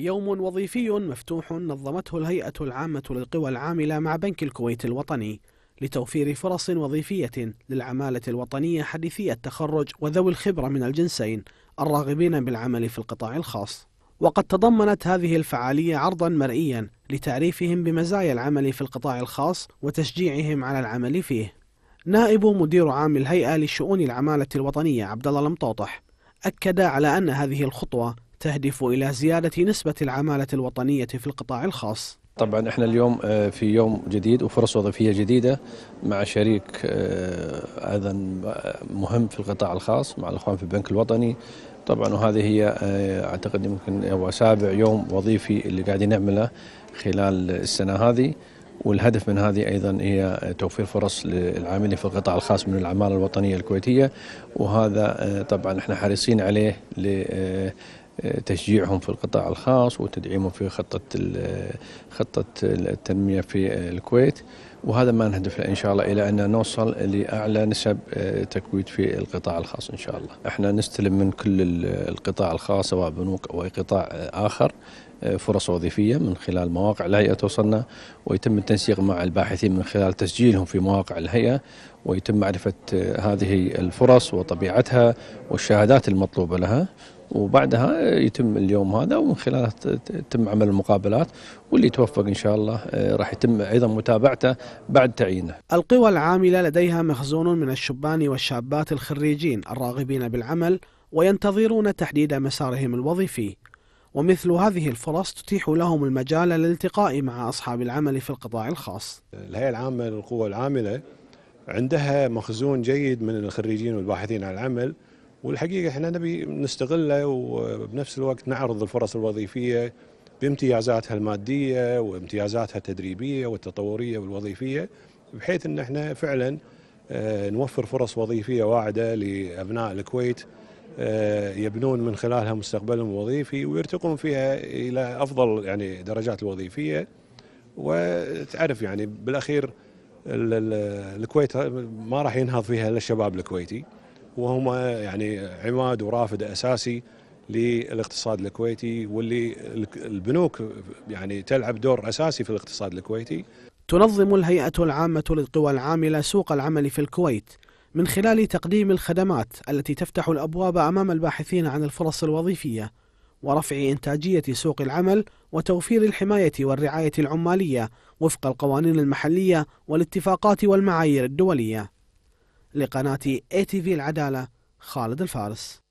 يوم وظيفي مفتوح نظمته الهيئة العامة للقوى العاملة مع بنك الكويت الوطني لتوفير فرص وظيفية للعمالة الوطنية حديثي التخرج وذوي الخبرة من الجنسين الراغبين بالعمل في القطاع الخاص وقد تضمنت هذه الفعالية عرضا مرئيا لتعريفهم بمزايا العمل في القطاع الخاص وتشجيعهم على العمل فيه نائب مدير عام الهيئة لشؤون العمالة الوطنية عبدالله المطوطح أكد على أن هذه الخطوة تهدف إلى زيادة نسبة العمالة الوطنية في القطاع الخاص طبعا احنا اليوم آه، في يوم جديد وفرص وظيفيه جديده مع شريك آه، ايضا آه، مهم في القطاع الخاص مع الاخوان في البنك الوطني طبعا وهذه هي اعتقد يمكن هو سابع يوم وظيفي اللي قاعدين نعمله خلال السنه هذه والهدف من هذه ايضا هي توفير فرص للعاملين في القطاع الخاص من العماله الوطنيه الكويتيه وهذا طبعا احنا حريصين عليه تشجيعهم في القطاع الخاص وتدعيمهم في خطة خطة التنمية في الكويت وهذا ما نهدف له إن شاء الله إلى أن نوصل لأعلى نسب تكويت في القطاع الخاص إن شاء الله إحنا نستلم من كل القطاع الخاص سواء بنوك أو أي قطاع آخر آه، فرص وظيفية من خلال مواقع الهيئة توصلنا ويتم التنسيق مع الباحثين من خلال تسجيلهم في مواقع الهيئة ويتم معرفة آه، هذه الفرص وطبيعتها والشهادات المطلوبة لها وبعدها يتم اليوم هذا ومن خلاله تتم عمل المقابلات واللي يتوفق ان شاء الله آه، راح يتم ايضا متابعته بعد تعيينه. القوى العامله لديها مخزون من الشبان والشابات الخريجين الراغبين بالعمل وينتظرون تحديد مسارهم الوظيفي. ومثل هذه الفرص تتيح لهم المجال للالتقاء مع اصحاب العمل في القطاع الخاص. الهيئه العامه للقوى العامله عندها مخزون جيد من الخريجين والباحثين عن العمل والحقيقه احنا نبي نستغله وبنفس الوقت نعرض الفرص الوظيفيه بامتيازاتها الماديه وامتيازاتها التدريبيه والتطوريه والوظيفيه بحيث ان احنا فعلا آه، نوفر فرص وظيفيه واعده لابناء الكويت آه، يبنون من خلالها مستقبلهم الوظيفي ويرتقون فيها الى افضل يعني درجات الوظيفيه وتعرف يعني بالاخير الكويت ما راح ينهض فيها الا الشباب الكويتي وهما يعني عماد ورافد اساسي للاقتصاد الكويتي واللي البنوك يعني تلعب دور اساسي في الاقتصاد الكويتي. تنظم الهيئه العامه للقوى العامله سوق العمل في الكويت من خلال تقديم الخدمات التي تفتح الابواب امام الباحثين عن الفرص الوظيفيه ورفع انتاجيه سوق العمل وتوفير الحمايه والرعايه العماليه وفق القوانين المحليه والاتفاقات والمعايير الدوليه. لقناة اي تي في العدالة خالد الفارس